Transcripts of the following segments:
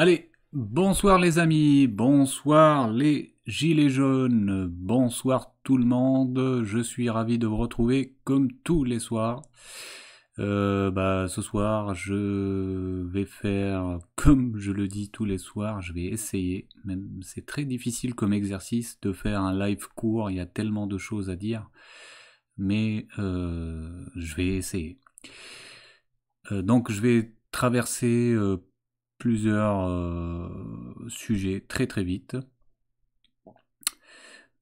Allez, bonsoir les amis, bonsoir les gilets jaunes, bonsoir tout le monde, je suis ravi de vous retrouver comme tous les soirs. Euh, bah, ce soir, je vais faire comme je le dis tous les soirs, je vais essayer, même c'est très difficile comme exercice de faire un live court, il y a tellement de choses à dire, mais euh, je vais essayer. Euh, donc je vais traverser plusieurs euh, sujets très très vite.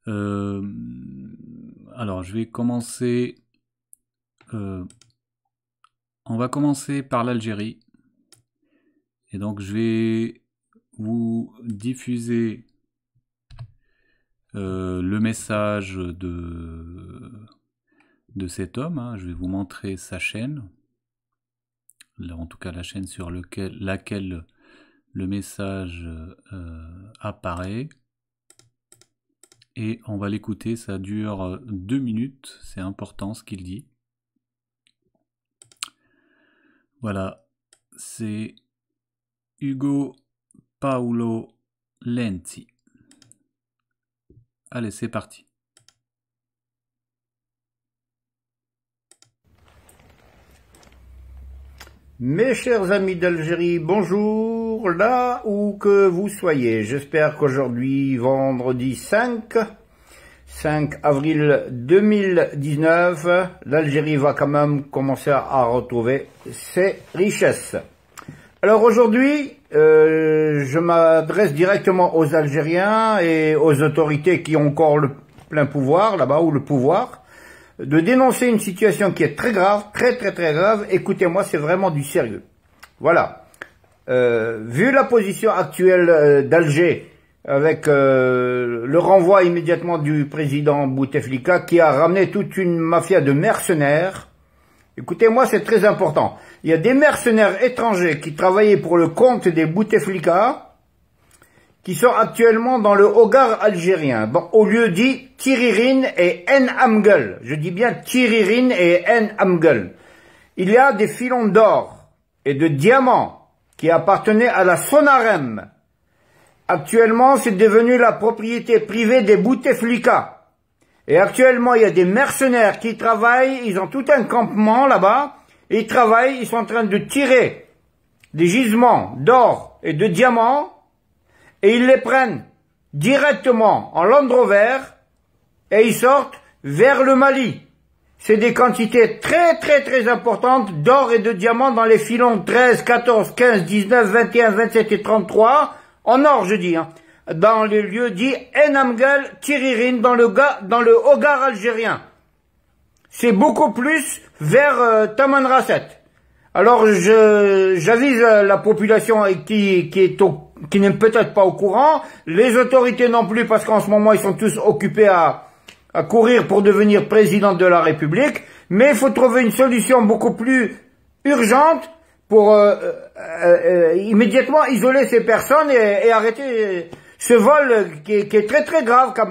Euh, alors, je vais commencer. Euh, on va commencer par l'Algérie. Et donc, je vais vous diffuser le message de, de cet homme. Hein. Je vais vous montrer sa chaîne en tout cas la chaîne sur lequel, laquelle le message euh, apparaît. Et on va l'écouter, ça dure euh, deux minutes, c'est important ce qu'il dit. Voilà, c'est Hugo Paolo Lenti. Allez, c'est parti. Mes chers amis d'Algérie, bonjour, là où que vous soyez. J'espère qu'aujourd'hui, vendredi 5, 5 avril 2019, l'Algérie va quand même commencer à retrouver ses richesses. Alors aujourd'hui, euh, je m'adresse directement aux Algériens et aux autorités qui ont encore le plein pouvoir là-bas, ou le pouvoir de dénoncer une situation qui est très grave, très très très grave. Écoutez-moi, c'est vraiment du sérieux. Voilà. Euh, vu la position actuelle euh, d'Alger, avec euh, le renvoi immédiatement du président Bouteflika, qui a ramené toute une mafia de mercenaires, Écoutez-moi, c'est très important. Il y a des mercenaires étrangers qui travaillaient pour le compte des Bouteflika, qui sont actuellement dans le Hogar algérien, bon, au lieu dit Tiririne et En Je dis bien Tiririne et En Il y a des filons d'or et de diamants qui appartenaient à la Sonarem. Actuellement, c'est devenu la propriété privée des Bouteflika. Et actuellement, il y a des mercenaires qui travaillent, ils ont tout un campement là-bas, ils travaillent, ils sont en train de tirer des gisements d'or et de diamants et ils les prennent directement en Land Rover et ils sortent vers le Mali. C'est des quantités très très très importantes d'or et de diamants dans les filons 13, 14, 15, 19, 21, 27 et 33, en or je dis, hein. dans les lieux dits Enamgal, Tiririn, dans le, dans le Hogar algérien. C'est beaucoup plus vers Taman euh, Tamanrasset. Alors j'avise euh, la population qui, qui est au qui n'est peut-être pas au courant, les autorités non plus, parce qu'en ce moment, ils sont tous occupés à, à courir pour devenir président de la République, mais il faut trouver une solution beaucoup plus urgente pour euh, euh, euh, immédiatement isoler ces personnes et, arrêter ce vol qui est, très très grave quand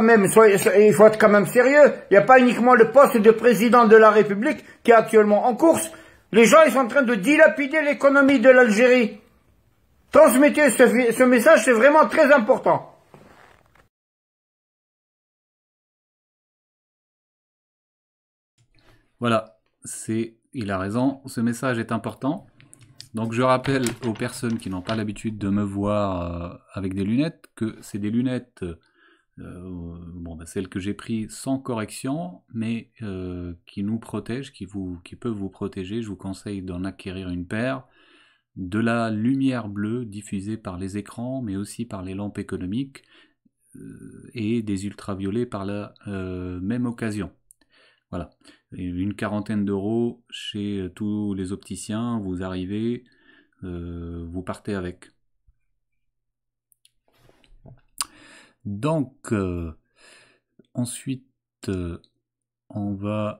même. il faut être quand même sérieux. Il n'y a pas uniquement le poste de président de la République qui est actuellement en course. Les gens, ils sont en train de dilapider l'économie de l'Algérie. Transmettez ce, message, c'est vraiment très important. Voilà, c'est, il a raison, ce message est important. Donc je rappelle aux personnes qui n'ont pas l'habitude de me voir euh, avec des lunettes que c'est des lunettes, euh, euh, bon, ben, celles que j'ai prises sans correction, mais qui nous protègent, qui, qui peuvent vous protéger. Je vous conseille d'en acquérir une paire de la lumière bleue diffusée par les écrans, mais aussi par les lampes économiques euh, et des ultraviolets par la euh, même occasion. Voilà. une quarantaine d'euros chez euh, tous les opticiens, vous arrivez, vous partez avec. Donc, ensuite, on va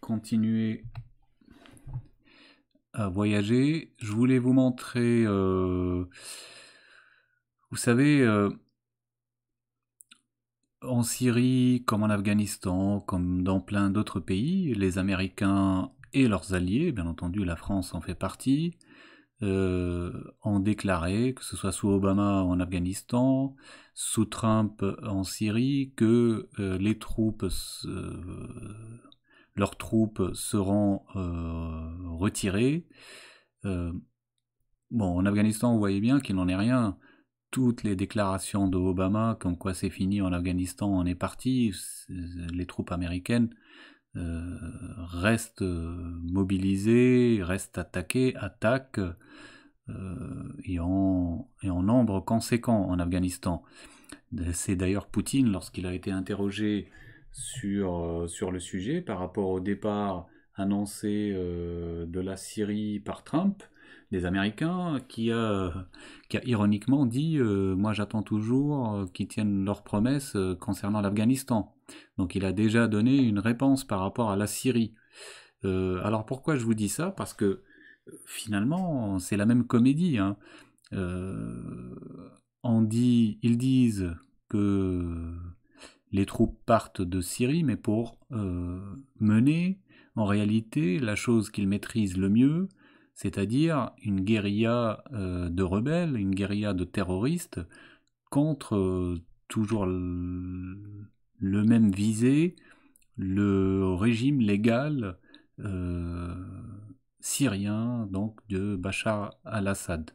continuer voyager. Je voulais vous montrer, euh, vous savez, euh, en Syrie, comme en Afghanistan, comme dans plein d'autres pays, les Américains et leurs alliés, bien entendu la France en fait partie, euh, ont déclaré, que ce soit sous Obama en Afghanistan, sous Trump en Syrie, que les troupes leurs troupes seront euh, retirées. Euh, bon, en Afghanistan, vous voyez bien qu'il n'en est rien. Toutes les déclarations de Obama, comme quoi c'est fini en Afghanistan, on est parti, les troupes américaines euh, restent mobilisées, restent attaquées, attaquent, et, et en nombre conséquent en Afghanistan. C'est d'ailleurs Poutine, lorsqu'il a été interrogé sur, euh, sur le sujet par rapport au départ annoncé euh, de la Syrie par Trump des Américains qui a, qui a ironiquement dit euh, moi j'attends toujours qu'ils tiennent leurs promesses concernant l'Afghanistan. Donc il a déjà donné une réponse par rapport à la Syrie. alors pourquoi je vous dis ça Parce que finalement c'est la même comédie. Hein. on dit, ils disent que les troupes partent de Syrie, mais pour euh, mener en réalité la chose qu'ils maîtrisent le mieux, c'est-à-dire une guérilla euh, de rebelles, une guérilla de terroristes contre euh, toujours le, le même visé, le régime légal syrien, donc de Bachar al-Assad.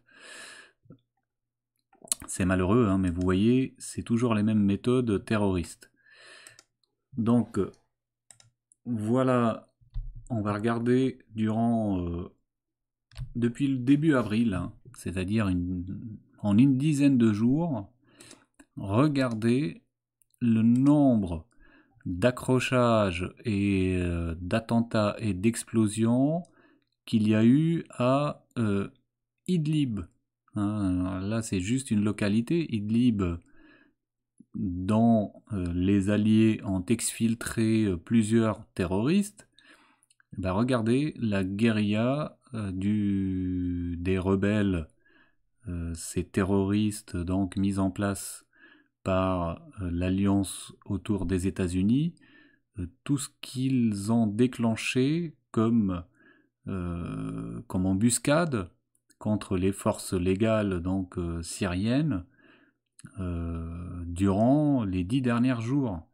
C'est malheureux, hein, mais vous voyez, c'est toujours les mêmes méthodes terroristes. Donc, euh, voilà, on va regarder durant... Euh, depuis le début avril, hein, c'est-à-dire en une dizaine de jours, regardez le nombre d'accrochages et euh, d'attentats et d'explosions qu'il y a eu à Idlib, Hein, là, c'est juste une localité. Idlib, dont euh, les Alliés, ont exfiltré euh, plusieurs terroristes. Bah, regardez, la guérilla euh, des rebelles, ces terroristes donc mis en place par l'alliance autour des États-Unis, tout ce qu'ils ont déclenché comme embuscade, contre les forces légales donc euh, syriennes euh, durant les dix derniers jours.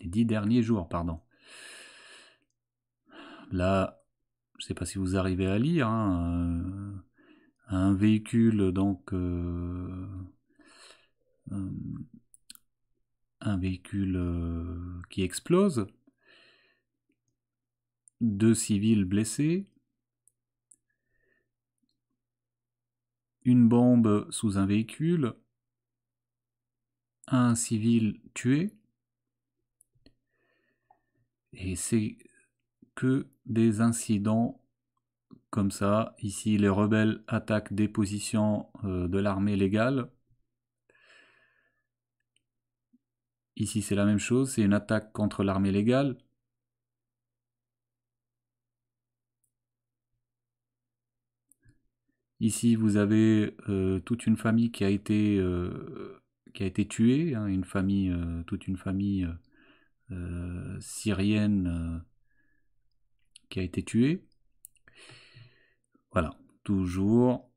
Les dix derniers jours, pardon. Là, je ne sais pas si vous arrivez à lire, hein, euh, un véhicule donc un véhicule qui explose, deux civils blessés, une bombe sous un véhicule, un civil tué, et c'est que des incidents comme ça. Ici, les rebelles attaquent des positions euh, de l'armée légale. Ici, c'est la même chose, c'est une attaque contre l'armée légale. Ici, vous avez euh, toute une famille qui a été, euh, qui a été tuée, hein, une famille, euh, toute une famille syrienne qui a été tuée. Voilà, toujours,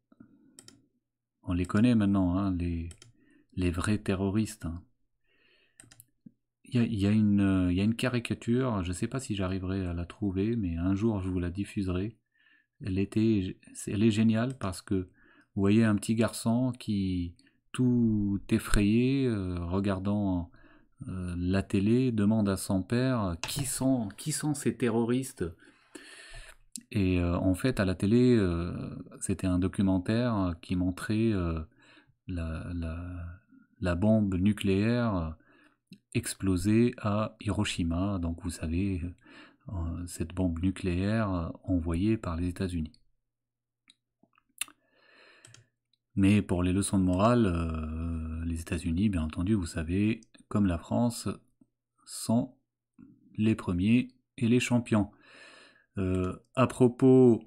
on les connaît maintenant, hein, les, les, vrais terroristes. Hein. il y, a une caricature, je ne sais pas si j'arriverai à la trouver, mais un jour je vous la diffuserai elle, elle est géniale parce que vous voyez un petit garçon qui, tout effrayé, euh, regardant euh, la télé, demande à son père qui sont, qui sont ces terroristes. Et euh, en fait, à la télé, c'était un documentaire qui montrait la, la, la, bombe nucléaire explosée à Hiroshima. Donc vous savez, euh, cette bombe nucléaire euh, envoyée par les États-Unis. Mais pour les leçons de morale, euh, les États-Unis, bien entendu, vous savez, comme la France, sont les premiers et les champions. à propos,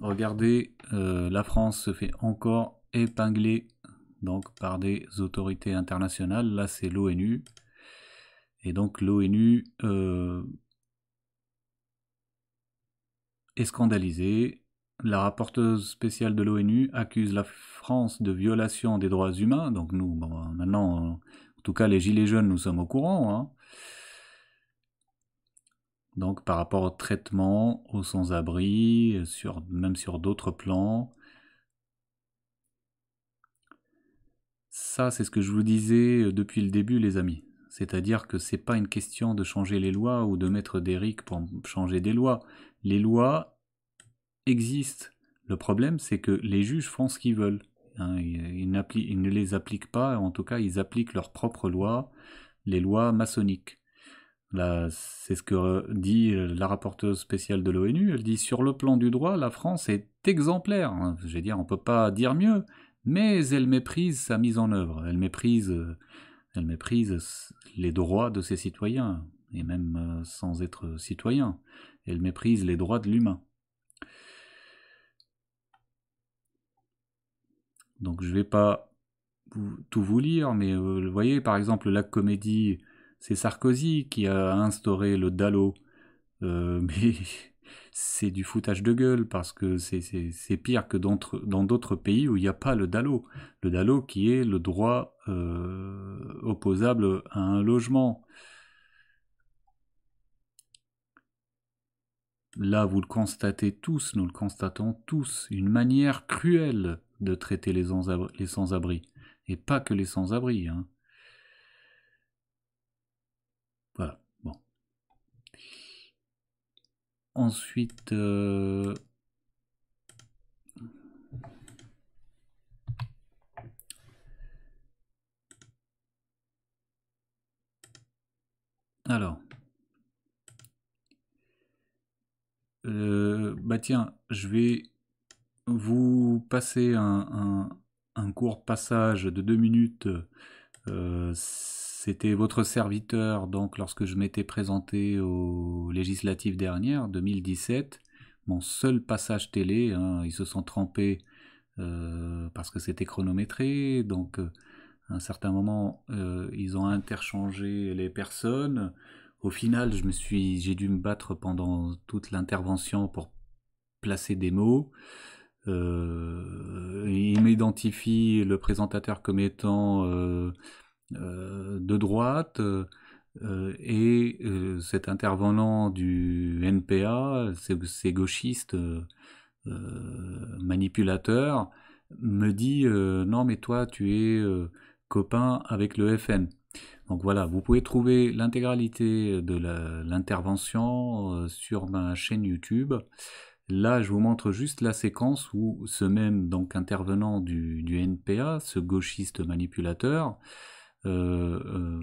regardez, la France se fait encore épingler donc, par des autorités internationales. Là, c'est l'ONU. Et donc l'ONU euh, est scandalisée. La rapporteuse spéciale de l'ONU accuse la France de violation des droits humains. Donc nous, maintenant, en tout cas les Gilets jaunes, nous sommes au courant. Hein. Donc par rapport au traitement, aux sans-abri, même sur d'autres plans. Ça, c'est ce que je vous disais euh, depuis le début, les amis. C'est-à-dire que ce n'est pas une question de changer les lois ou de mettre des RIC pour changer des lois. Les lois existent. Le problème, c'est que les juges font ce qu'ils veulent. Hein. ils, ne les appliquent pas, en tout cas, ils appliquent leurs propres lois, les lois maçonniques. Là, c'est ce que euh, dit euh, la rapporteuse spéciale de l'ONU. Elle dit sur le plan du droit, la France est exemplaire. Hein. je veux dire, on peut pas dire mieux, mais elle méprise sa mise en œuvre. Elle méprise euh, elle méprise les droits de ses citoyens, et même euh, sans être citoyen. Elle méprise les droits de l'humain. Donc je ne vais pas tout vous lire, mais euh, vous voyez par exemple la comédie, c'est Sarkozy qui a instauré le DALO, euh, mais c'est du foutage de gueule parce que c'est pire que dans d'autres pays où il n'y a pas le DALO. Le DALO qui est le droit euh, opposable à un logement. Là, vous le constatez tous, nous le constatons tous, une manière cruelle de traiter les sans-abri. Et pas que les sans-abri. Hein. Voilà. Ensuite, euh, alors, euh, bah tiens, je vais vous passer un, un court passage de deux minutes euh, c'était votre serviteur, donc lorsque je m'étais présenté aux législatives dernières, 2017, mon seul passage télé, hein, ils se sont trempés euh, parce que c'était chronométré, donc euh, à un certain moment, ils ont interchangé les personnes. Au final, je me suis, j'ai dû me battre pendant toute l'intervention pour placer des mots. Euh, il m'identifie le présentateur comme étant euh, euh, de droite. et cet intervenant du NPA, ces, gauchistes manipulateurs, me dit non mais toi tu es copain avec le FN. Donc voilà, vous pouvez trouver l'intégralité de l'intervention sur ma chaîne YouTube. Là, je vous montre juste la séquence où ce même donc intervenant du, NPA, ce gauchiste manipulateur, euh, euh,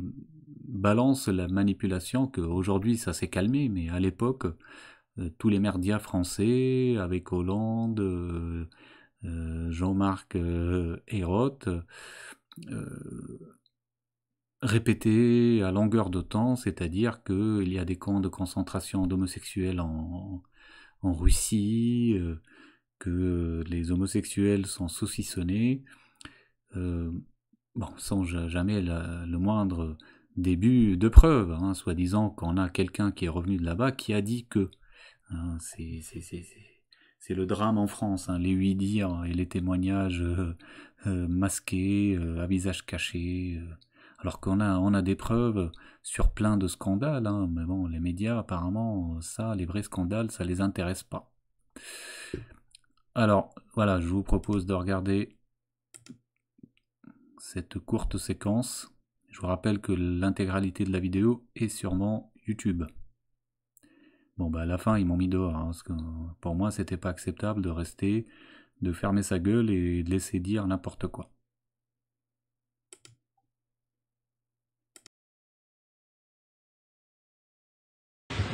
balance la manipulation que aujourd'hui ça s'est calmé, mais à l'époque, euh, tous les merdias français, avec Hollande, Jean-Marc Roth, répétaient à longueur de temps, c'est-à-dire qu'il y a des camps de concentration d'homosexuels en, en Russie, euh, que les homosexuels sont saucissonnés, euh, bon, sans jamais le moindre début de preuve, hein, soi-disant qu'on a quelqu'un qui est revenu de là-bas qui a dit que. Hein, c'est, le drame en France, hein, les huit dires et les témoignages euh, masqués, à visage caché, alors qu'on a, on a des preuves sur plein de scandales, hein, mais bon, les médias, apparemment, ça, les vrais scandales, ça les intéresse pas. Alors, voilà, je vous propose de regarder cette courte séquence. Je vous rappelle que l'intégralité de la vidéo est sûrement YouTube. Bon, bah à la fin, ils m'ont mis dehors, hein, parce que pour moi, c'était pas acceptable de rester, de fermer sa gueule et de laisser dire n'importe quoi.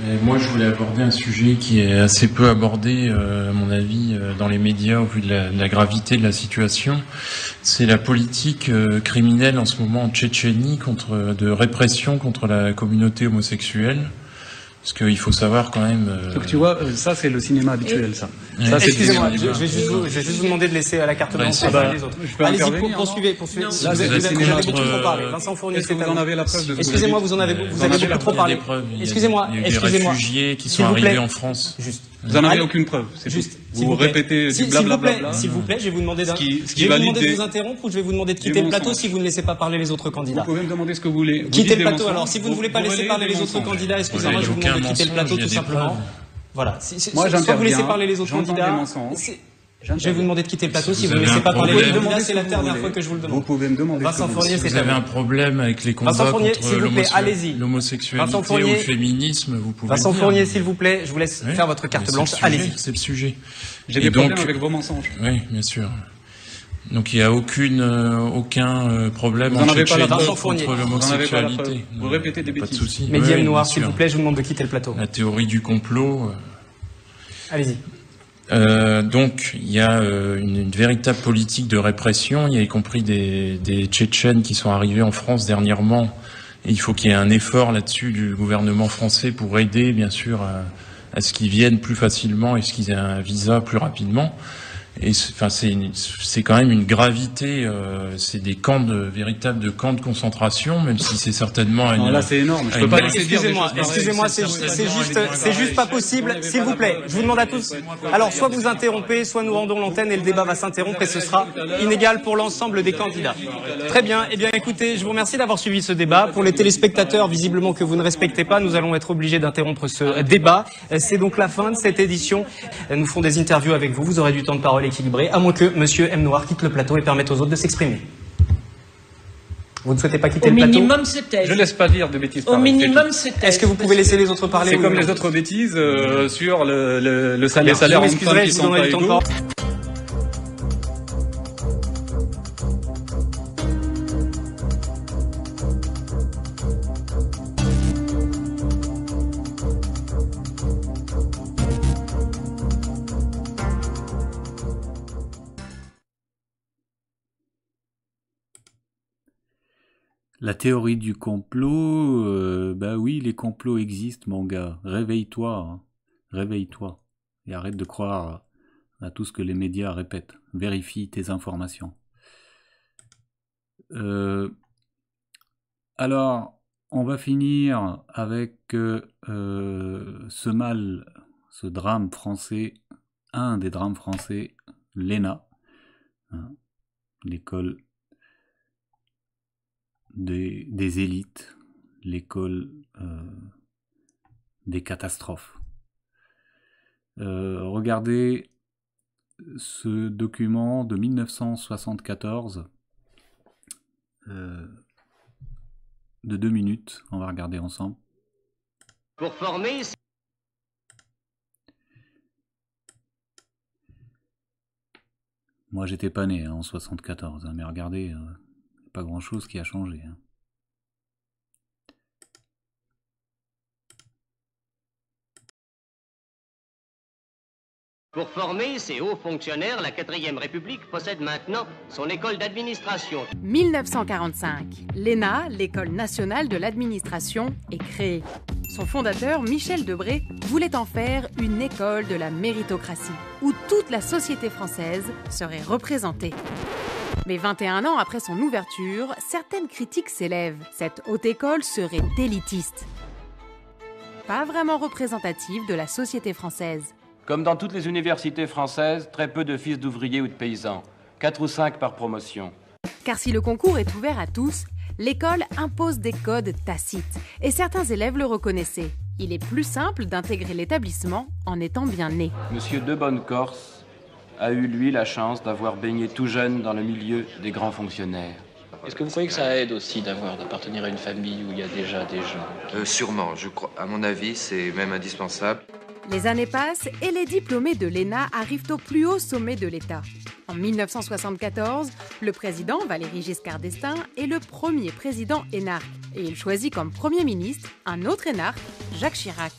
Euh, moi, je voulais aborder un sujet qui est assez peu abordé, euh, à mon avis, euh, dans les médias au vu de la, gravité de la situation. C'est la politique criminelle en ce moment en Tchétchénie de répression contre la communauté homosexuelle. Parce qu'il faut savoir quand même. Euh, Donc tu vois, euh, ça c'est le cinéma habituel, ça. Excusez-moi, je, vais juste vous, demander de laisser à la carte blanche Allez-y, poursuivez, poursuivez. Là, vous, avez beaucoup trop parlé. Euh, Vincent Fournier, c'est vous en avez la preuve de Excusez-moi, vous en avez, beaucoup trop parlé. Excusez-moi, excusez-moi. Des réfugiés qui sont arrivés en France. Juste. Vous n'en avez aucune preuve. C'est juste. Vous, répétez si, du blablabla. S'il vous, plaît, je vais vous demander, qui, je vais vous demander de vous interrompre ou je vais vous demander de quitter le plateau si vous ne laissez pas parler les autres candidats. Vous pouvez me demander ce que vous voulez. quitter le plateau. Alors, si vous ne voulez pas laisser parler les autres candidats, excusez-moi, je vous demande de quitter le plateau tout simplement. Voilà. Moi, je Soit vous laissez parler les autres candidats. Je vais vous demander de quitter le plateau si, vous ne me laissez pas parler. c'est la dernière fois que je vous le demande. Vous pouvez me demander. Vincent Fournier, si vous avez un problème avec les combats contre l'homosexualité ou le féminisme, vous pouvez. Vincent Fournier, s'il vous plaît, je vous laisse faire votre carte blanche. Allez-y. C'est le sujet. J'ai des problèmes avec vos mensonges. Oui, bien sûr. Donc il n'y a aucune, euh, aucun euh, problème vous en, avez pas contre l'homosexualité. Vous, répétez des bêtises. Pas de soucis. Médium noir, s'il vous plaît, je vous demande de quitter le plateau. La théorie du complot. Euh. Allez-y. Euh, donc, il y a euh, une, véritable politique de répression. Il y a y compris des, Tchétchènes qui sont arrivés en France dernièrement. il faut qu'il y ait un effort là-dessus du gouvernement français pour aider, bien sûr, à, à ce qu'ils viennent plus facilement et ce qu'ils aient un visa plus rapidement. Et enfin, c'est quand même une gravité. Euh, c'est des camps de véritable de camps de concentration, même si c'est certainement. Une, c'est énorme. Je peux pas Excusez-moi, excusez-moi, c'est juste, c'est juste pas possible. S'il vous plaît, je vous demande à tous. Alors, soit vous interrompez, soit nous rendons l'antenne et le débat va s'interrompre et ce sera inégal pour l'ensemble des candidats. Très bien. Eh bien, écoutez, je vous remercie d'avoir suivi ce débat. Pour les téléspectateurs, visiblement que vous ne respectez pas, nous allons être obligés d'interrompre ce débat. C'est donc la fin de cette édition. Nous ferons des interviews avec vous. Vous aurez du temps de parole équilibré, à moins que Monsieur M. Noir quitte le plateau et permette aux autres de s'exprimer. Vous ne souhaitez pas quitter le plateau Je ne laisse pas dire de bêtises. Au minimum, Est-ce que vous pouvez laisser les autres parler C'est comme les autres bêtises euh, sur le, le, salaire, les en encore... La théorie du complot, euh, bah oui, les complots existent, mon gars. Réveille-toi, hein. réveille-toi. Et arrête de croire à tout ce que les médias répètent. Vérifie tes informations. Euh, alors, on va finir avec euh, ce mal, ce drame français, un des drames français, l'ENA, hein, l'école des, élites, l'école euh, des catastrophes. Euh, regardez ce document de 1974 euh, de deux minutes. On va regarder ensemble. Pour former. Moi, j'étais pas né hein, en 74, hein, mais regardez pas grand chose qui a changé. Hein. Pour former ces hauts fonctionnaires, la 4ème République possède maintenant son école d'administration. 1945, l'ENA, l'école nationale de l'administration, est créée. Son fondateur, Michel Debré, voulait en faire une école de la méritocratie, où toute la société française serait représentée. Mais 21 ans après son ouverture, certaines critiques s'élèvent. Cette haute école serait élitiste. Pas vraiment représentative de la société française. Comme dans toutes les universités françaises, très peu de fils d'ouvriers ou de paysans. 4 ou 5 par promotion. Car si le concours est ouvert à tous, l'école impose des codes tacites. Et certains élèves le reconnaissaient. Il est plus simple d'intégrer l'établissement en étant bien né. Monsieur de Corse a eu, lui, la chance d'avoir baigné tout jeune dans le milieu des grands fonctionnaires. Est-ce que vous croyez que ça aide aussi d'avoir, d'appartenir à une famille où il y a déjà des gens euh, Sûrement, je crois. À mon avis, c'est même indispensable. Les années passent et les diplômés de l'ENA arrivent au plus haut sommet de l'État. En 1974, le président Valéry Giscard d'Estaing est le premier président énarque et il choisit comme premier ministre un autre énarque, Jacques Chirac.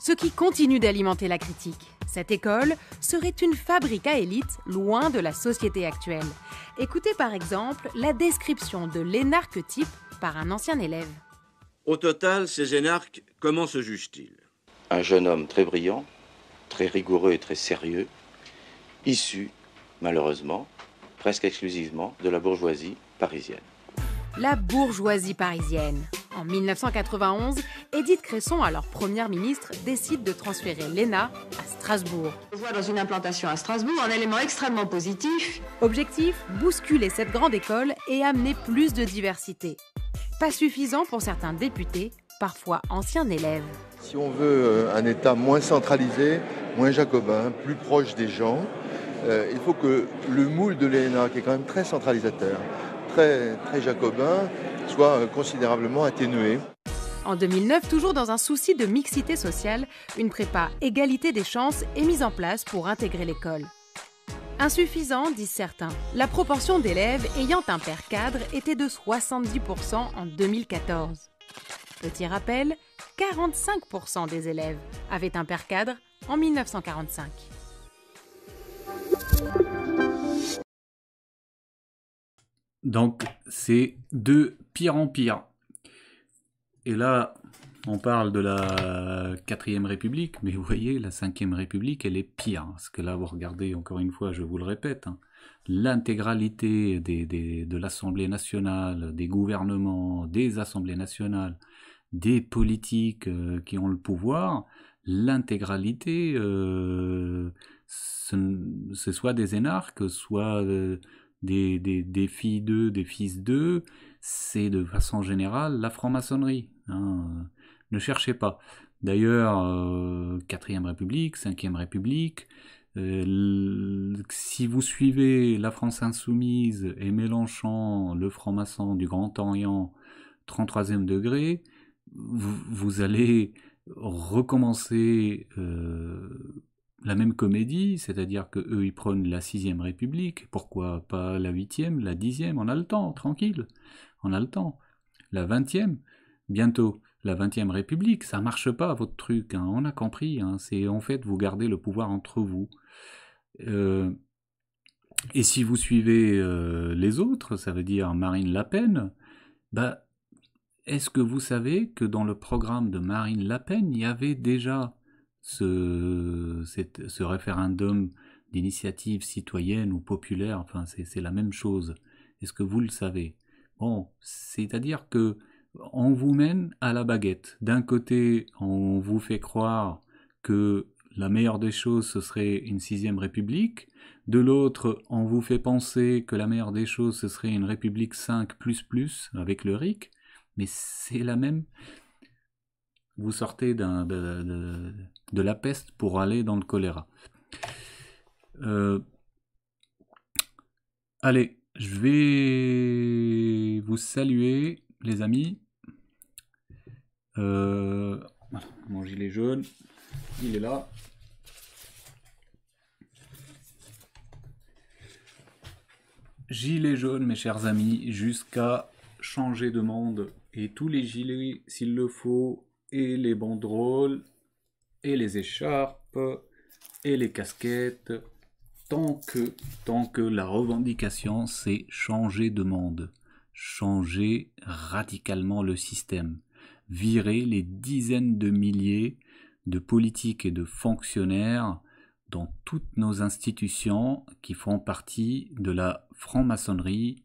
Ce qui continue d'alimenter la critique. Cette école serait une fabrique à élite loin de la société actuelle. Écoutez par exemple la description de l'énarque type par un ancien élève. Au total, ces énarques, comment se jugent-ils Un jeune homme très brillant, très rigoureux et très sérieux, issu, malheureusement, presque exclusivement de la bourgeoisie parisienne. La bourgeoisie parisienne, en 1991, Édith Cresson, alors première ministre, décide de transférer l'ENA à Strasbourg. On voit dans une implantation à Strasbourg un élément extrêmement positif. Objectif bousculer cette grande école et amener plus de diversité. Pas suffisant pour certains députés, parfois anciens élèves. Si on veut euh, un État moins centralisé, moins jacobin, plus proche des gens, euh, il faut que le moule de l'ENA, qui est quand même très centralisateur, très, très jacobin, soit euh, considérablement atténuée. En 2009, toujours dans un souci de mixité sociale, une prépa égalité des chances est mise en place pour intégrer l'école. Insuffisant, disent certains, la proportion d'élèves ayant un père cadre était de 70% en 2014. Petit rappel, 45% des élèves avaient un père cadre en 1945. Donc, c'est deux pire en pire. Et là, on parle de la quatrième république, mais vous voyez, la cinquième république, elle est pire. Parce que là, vous regardez, encore une fois, je vous le répète, hein, l'intégralité de l'Assemblée nationale, des gouvernements, des assemblées nationales, des politiques euh, qui ont le pouvoir, l'intégralité, euh, c'est soit des énarques, soit euh, des filles d'eux, des fils d'eux, c'est de façon générale la franc-maçonnerie. Hein, euh, ne cherchez pas. D'ailleurs, 4ème euh, République, 5ème République, euh, si vous suivez la France insoumise et Mélenchon, le franc-maçon du Grand Orient, 33e degré, vous, allez recommencer la même comédie, c'est-à-dire que eux ils prônent la 6ème République, pourquoi pas la 8ème, la 10ème, on a le temps, tranquille on a le temps. La 20e, bientôt, la 20e République, ça marche pas votre truc, hein. on a compris, hein. c'est en fait vous gardez le pouvoir entre vous. Euh, et si vous suivez euh, les autres, ça veut dire Marine Le Pen, bah, est-ce que vous savez que dans le programme de Marine Le Pen, il y avait déjà ce, ce référendum d'initiative citoyenne ou populaire, enfin c'est la même chose. Est-ce que vous le savez c'est-à-dire que on vous mène à la baguette. D'un côté, on vous fait croire que la meilleure des choses, ce serait une sixième république. De l'autre, on vous fait penser que la meilleure des choses, ce serait une république 5 avec le RIC. Mais c'est la même. Vous sortez de, la peste pour aller dans le choléra. Euh, allez, je vais vous saluez, les amis. Euh, mon gilet jaune, il est là. Gilet jaune, mes chers amis, jusqu'à changer de monde. Et tous les gilets, s'il le faut, et les banderoles, et les écharpes, et les casquettes, tant que, tant que la revendication, c'est changer de monde changer radicalement le système, virer les dizaines de milliers de politiques et de fonctionnaires dans toutes nos institutions qui font partie de la franc-maçonnerie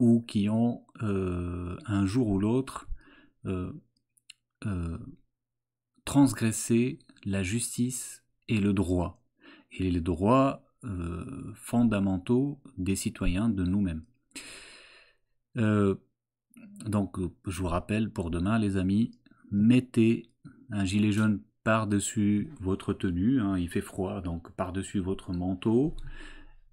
ou qui ont euh, un jour ou l'autre euh, euh, transgressé la justice et le droit, et les droits fondamentaux des citoyens, de nous-mêmes. Euh, donc, euh, je vous rappelle pour demain, les amis, mettez un gilet jaune par-dessus votre tenue, hein, il fait froid, donc par-dessus votre manteau,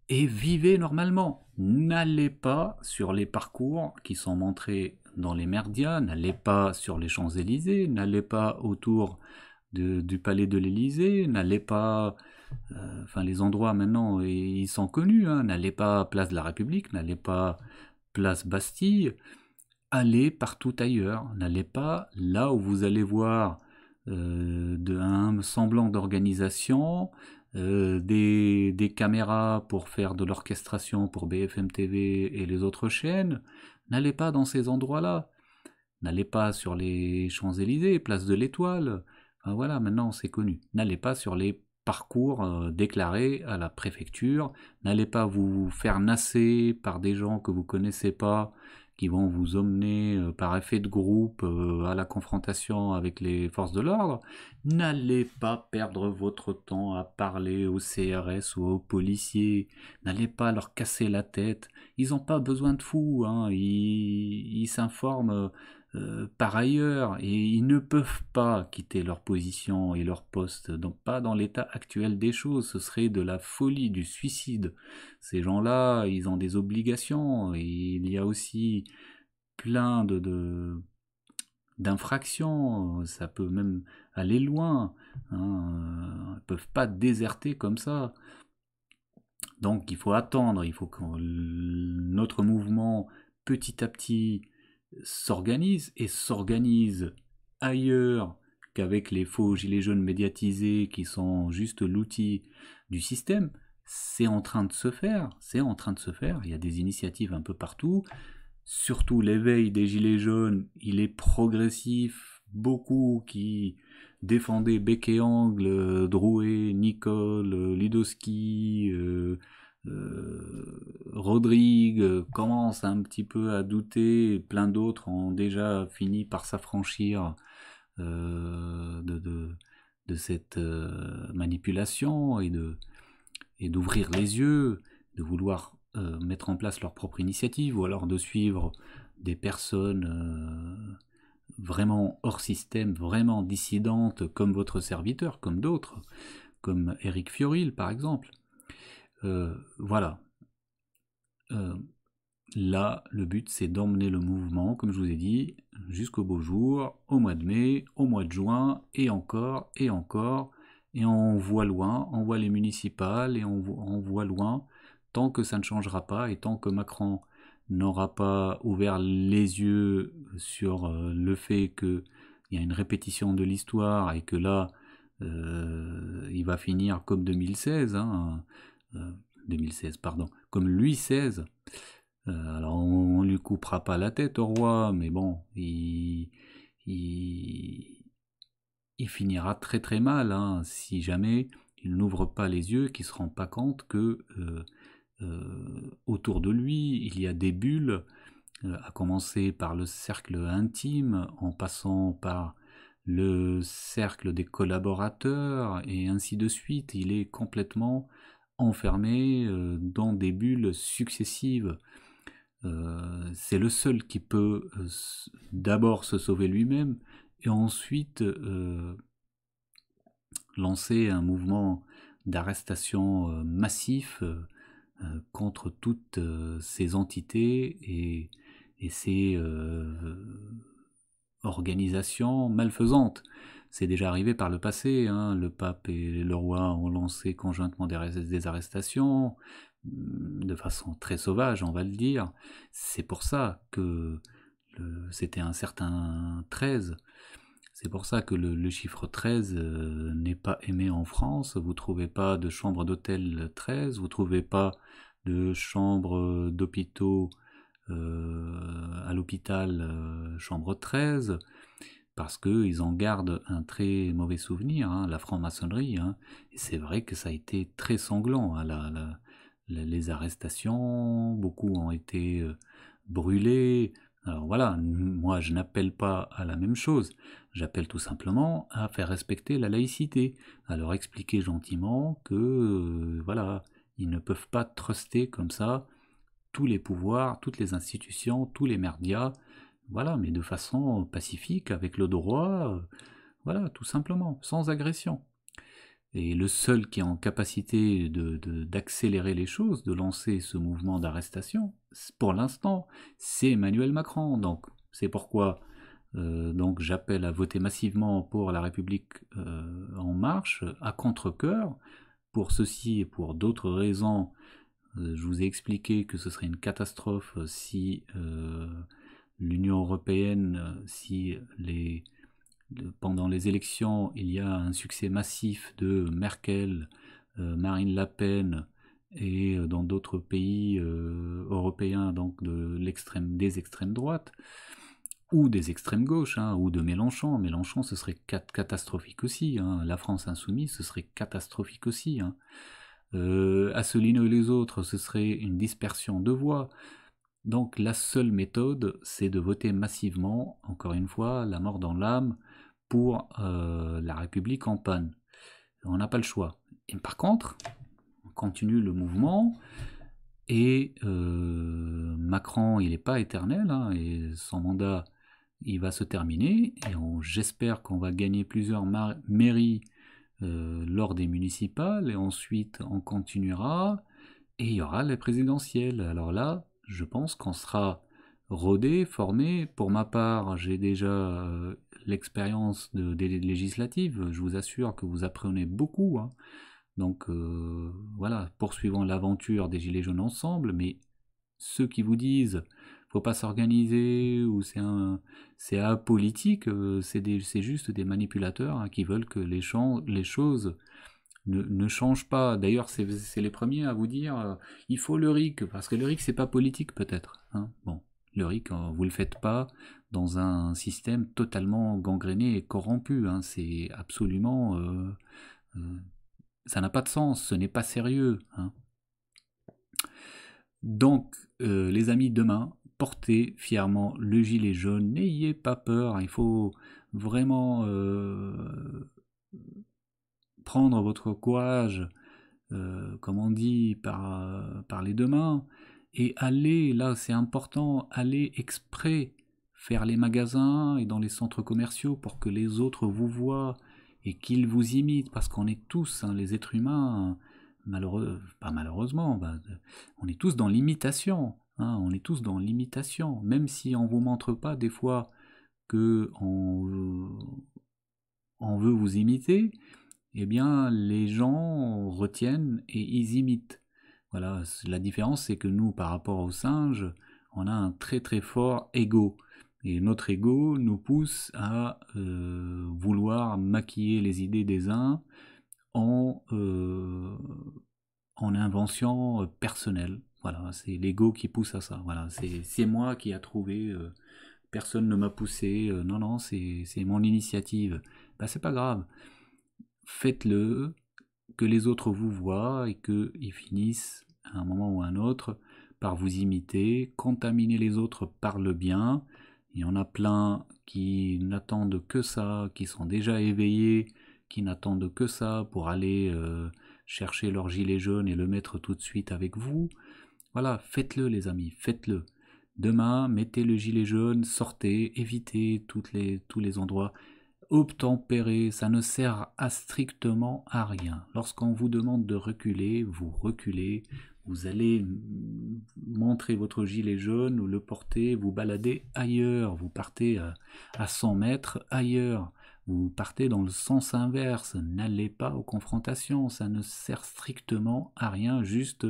et vivez normalement. N'allez pas sur les parcours qui sont montrés dans les merdias, n'allez pas sur les Champs-Élysées, n'allez pas autour du palais de l'Élysée, n'allez pas... Euh, enfin, les endroits maintenant, ils sont connus, hein, n'allez pas à Place de la République, n'allez pas place Bastille, allez partout ailleurs. N'allez pas là où vous allez voir euh, de, un semblant d'organisation, euh, des, caméras pour faire de l'orchestration pour BFM TV et les autres chaînes. N'allez pas dans ces endroits-là. N'allez pas sur les Champs-Élysées, place de l'Étoile. voilà, maintenant c'est connu. N'allez pas sur les parcours euh, déclaré à la préfecture. N'allez pas vous faire nasser par des gens que vous connaissez pas, qui vont vous emmener euh, par effet de groupe euh, à la confrontation avec les forces de l'ordre. N'allez pas perdre votre temps à parler au CRS ou aux policiers. N'allez pas leur casser la tête. Ils n'ont pas besoin de fous. Hein. Ils s'informent euh, par ailleurs et ils ne peuvent pas quitter leur position et leur poste, donc pas dans l'état actuel des choses, ce serait de la folie, du suicide. Ces gens-là, ils ont des obligations et il y a aussi plein de, d'infractions, ça peut même aller loin, hein, ils ne peuvent pas déserter comme ça. Donc il faut attendre, il faut que notre mouvement petit à petit s'organise et s'organise ailleurs qu'avec les faux gilets jaunes médiatisés qui sont juste l'outil du système, c'est en train de se faire, c'est en train de se faire, il y a des initiatives un peu partout, surtout l'éveil des gilets jaunes, il est progressif, beaucoup qui défendaient bec et angle, euh, Drouet, Nicole, euh, Lidoski, euh, euh, Rodrigue euh, commence un petit peu à douter, plein d'autres ont déjà fini par s'affranchir euh, de, cette manipulation et et d'ouvrir les yeux, de vouloir mettre en place leur propre initiative, ou alors de suivre des personnes vraiment hors système, vraiment dissidentes, comme votre serviteur, comme d'autres, comme Eric Fioril par exemple. Euh, voilà. Euh, là, le but, c'est d'emmener le mouvement, comme je vous ai dit, jusqu'au beau jour, au mois de mai, au mois de juin, et encore, et encore. Et on voit loin, on voit les municipales, et on, voit loin, tant que ça ne changera pas, et tant que Macron n'aura pas ouvert les yeux sur euh, le fait qu'il y a une répétition de l'histoire, et que là, il va finir comme 2016. 2016, euh, pardon, comme Louis XVI. Euh, alors on, ne lui coupera pas la tête au roi, mais bon, il, finira très très mal hein, si jamais il n'ouvre pas les yeux, qu'il ne se rend pas compte que euh, autour de lui, il y a des bulles, à commencer par le cercle intime, en passant par le cercle des collaborateurs, et ainsi de suite. Il est complètement enfermé euh, dans des bulles successives. Euh, c'est le seul qui peut euh, d'abord se sauver lui-même et ensuite lancer un mouvement d'arrestation massif contre toutes ces entités et, ces organisations malfaisantes. C'est déjà arrivé par le passé, hein. le pape et le roi ont lancé conjointement des arrestations, mm, de façon très sauvage, on va le dire. C'est pour ça que c'était un certain 13. C'est pour ça que le, chiffre 13 euh, n'est pas aimé en France. Vous trouvez pas de chambre d'hôtel 13, vous trouvez pas de chambre d'hôpitaux euh, à l'hôpital euh, chambre 13 parce qu'ils en gardent un très mauvais souvenir, hein, la franc-maçonnerie. Hein. et c'est vrai que ça a été très sanglant, hein, les arrestations, beaucoup ont été euh, brûlés. Alors voilà, moi je n'appelle pas à la même chose, j'appelle tout simplement à faire respecter la laïcité, à leur expliquer gentiment que euh, voilà, ils ne peuvent pas truster comme ça tous les pouvoirs, toutes les institutions, tous les merdias, voilà, mais de façon pacifique, avec le droit, euh, voilà, tout simplement, sans agression. Et le seul qui est en capacité d'accélérer de, les choses, de lancer ce mouvement d'arrestation, pour l'instant, c'est Emmanuel Macron. Donc, c'est pourquoi euh, j'appelle à voter massivement pour la République euh, en marche, à contre-coeur. Pour ceci et pour d'autres raisons, je vous ai expliqué que ce serait une catastrophe si l'Union européenne, euh, si les, pendant les élections il y a un succès massif de Merkel, euh, Marine Le Pen et euh, dans d'autres pays européens, donc de l'extrême, des extrêmes droites, ou des extrêmes gauches, hein, ou de Mélenchon. Mélenchon, ce serait catastrophique aussi. Hein. La France insoumise, ce serait catastrophique aussi. Hein. et les autres, ce serait une dispersion de voix. Donc la seule méthode, c'est de voter massivement, encore une fois, la mort dans l'âme pour euh, la République en panne. On n'a pas le choix. Et par contre, on continue le mouvement. Et euh, Macron, il n'est pas éternel, hein, et son mandat, il va se terminer. Et j'espère qu'on va gagner plusieurs mairies euh, lors des municipales. Et ensuite, on continuera. Et il y aura les présidentielles. Alors là, je pense qu'on sera rodé, formé. Pour ma part, j'ai déjà euh, l'expérience de, des législatives. Je vous assure que vous apprenez beaucoup. Hein. Donc euh, voilà, poursuivons l'aventure des Gilets jaunes ensemble, mais ceux qui vous disent faut pas s'organiser ou c'est un c'est apolitique, euh, c'est juste des manipulateurs hein, qui veulent que les choses ne, change pas. D'ailleurs, c'est les premiers à vous dire euh, il faut le RIC, parce que le RIC, c'est pas politique peut-être. Hein. bon, le RIC, euh, vous le faites pas dans un système totalement gangréné et corrompu. Hein. c'est absolument. Euh, ça n'a pas de sens, ce n'est pas sérieux. Hein. Donc, les amis, demain, portez fièrement le gilet jaune, n'ayez pas peur, il faut vraiment prendre votre courage, euh, comme on dit, euh, par, les deux mains, et aller, là c'est important, aller exprès faire les magasins et dans les centres commerciaux pour que les autres vous voient et qu'ils vous imitent, parce qu'on est tous, hein, les êtres humains, pas malheureusement, bah, on est tous dans l'imitation, hein, on est tous dans l'imitation, même si on ne vous montre pas des fois que on veut vous imiter, eh bien, les gens retiennent et ils imitent. Voilà, la différence, c'est que nous, par rapport aux singes, on a un très très fort ego. Et notre ego nous pousse à euh, vouloir maquiller les idées des uns en, euh, en invention personnelle. Voilà, c'est l'ego qui pousse à ça. Voilà, c'est moi qui a trouvé, euh, personne ne m'a poussé, non, non, c'est mon initiative. Ben, c'est pas grave faites-le, que les autres vous voient et qu'ils finissent à un moment ou à un autre par vous imiter, contaminer les autres par le bien. Il y en a plein qui n'attendent que ça, qui sont déjà éveillés, qui n'attendent que ça pour aller euh, chercher leur gilet jaune et le mettre tout de suite avec vous. Voilà, faites-le les amis, faites-le. Demain, mettez le gilet jaune, sortez, évitez les, tous les endroits Obtempérer, ça ne sert à strictement à rien. Lorsqu'on vous demande de reculer, vous reculez, vous allez montrer votre gilet jaune ou le porter, vous balader ailleurs, vous partez euh, à 100 mètres ailleurs, vous partez dans le sens inverse, n'allez pas aux confrontations, ça ne sert strictement à rien, juste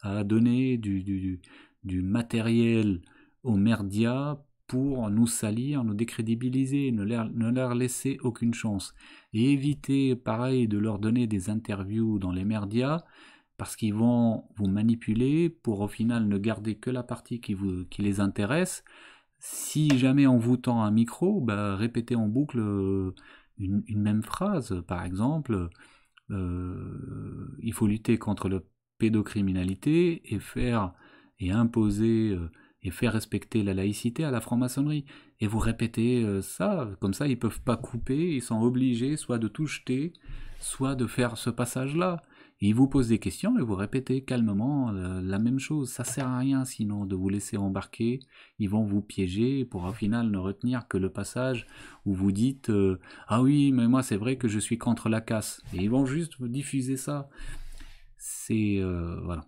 à donner du, du matériel aux merdias pour nous salir, nous décrédibiliser, ne leur, ne leur laisser aucune chance. Et éviter, pareil, de leur donner des interviews dans les médias, parce qu'ils vont vous manipuler pour au final ne garder que la partie qui, vous, qui les intéresse. Si jamais on vous tend un micro, bah, répétez en boucle euh, une, même phrase. Par exemple, euh, il faut lutter contre la pédocriminalité et faire et imposer... Euh, et faire respecter la laïcité à la franc-maçonnerie. Et vous répétez euh, ça, comme ça ils peuvent pas couper, ils sont obligés soit de tout jeter, soit de faire ce passage-là. ils vous posent des questions et vous répétez calmement euh, la même chose. Ça sert à rien sinon de vous laisser embarquer. Ils vont vous piéger pour au final ne retenir que le passage où vous dites euh, Ah oui, mais moi c'est vrai que je suis contre la casse. Et ils vont juste vous diffuser ça. C'est. voilà.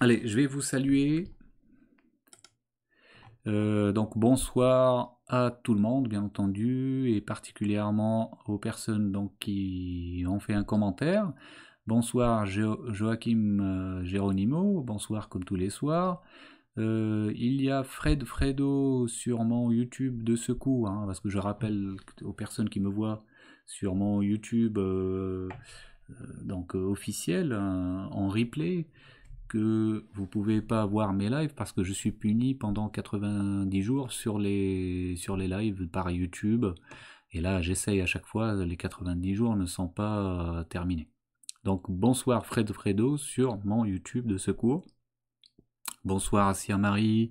Allez, je vais vous saluer. Euh, donc bonsoir à tout le monde, bien entendu, et particulièrement aux personnes donc, qui ont fait un commentaire. Bonsoir Joachim euh, Geronimo, bonsoir comme tous les soirs. Euh, il y a Fred Fredo sur mon YouTube de secours, hein, parce que je rappelle aux personnes qui me voient sur mon YouTube donc officiel hein, en replay que vous pouvez pas voir mes lives parce que je suis puni pendant 90 jours sur les, sur les lives par YouTube. Et là, j'essaye à chaque fois, les 90 jours ne sont pas euh, terminés. Donc bonsoir Fred Fredo sur mon YouTube de secours. Bonsoir à Marie,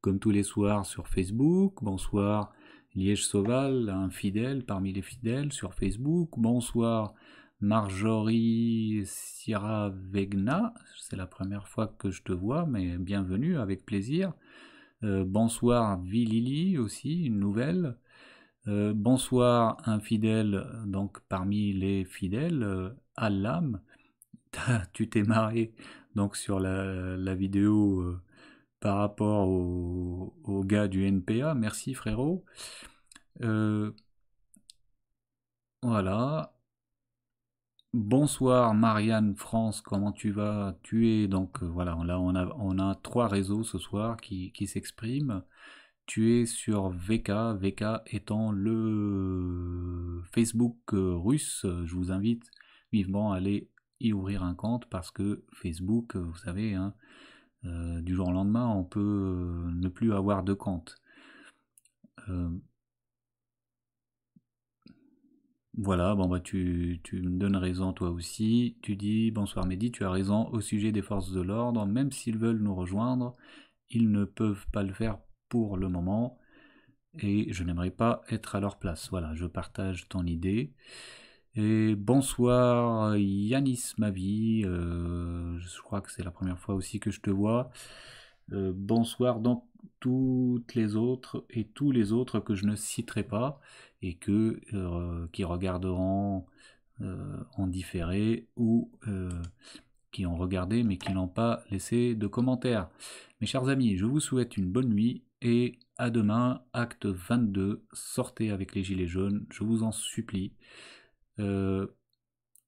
comme tous les soirs sur Facebook. Bonsoir Liège Sauval, un fidèle parmi les fidèles sur Facebook. Bonsoir Marjorie Vegna, c'est la première fois que je te vois, mais bienvenue, avec plaisir. Euh, bonsoir Vilili aussi, une nouvelle. Euh, bonsoir infidèle, donc parmi les fidèles, à euh, Alam, tu t'es marré donc sur la, vidéo par rapport au, gars du NPA, merci frérot. voilà, Bonsoir Marianne France, comment tu vas Tu es donc euh, voilà, là on a, on a trois réseaux ce soir qui, qui s'expriment. Tu es sur VK, VK étant le Facebook euh, russe. Je vous invite vivement à aller y ouvrir un compte parce que Facebook, euh, vous savez, hein, du jour au lendemain, on peut ne plus avoir de compte. Voilà, bon bah tu, tu, me donnes raison toi aussi. Tu dis bonsoir Mehdi, tu as raison au sujet des forces de l'ordre, même s'ils veulent nous rejoindre, ils ne peuvent pas le faire pour le moment et je n'aimerais pas être à leur place. Voilà, je partage ton idée. Et bonsoir Yanis Mavi, euh, je crois que c'est la première fois aussi que je te vois. Euh, bonsoir dans toutes les autres et tous les autres que je ne citerai pas et que euh, qui regarderont euh, en différé ou qui ont regardé mais qui n'ont pas laissé de commentaires. Mes chers amis, je vous souhaite une bonne nuit et à demain, acte 22, sortez avec les gilets jaunes, je vous en supplie.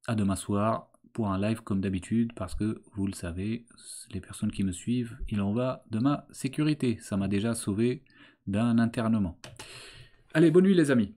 à demain soir, pour un live comme d'habitude parce que vous le savez, les personnes qui me suivent, il en va de ma sécurité. Ça m'a déjà sauvé d'un internement. Allez, bonne nuit les amis.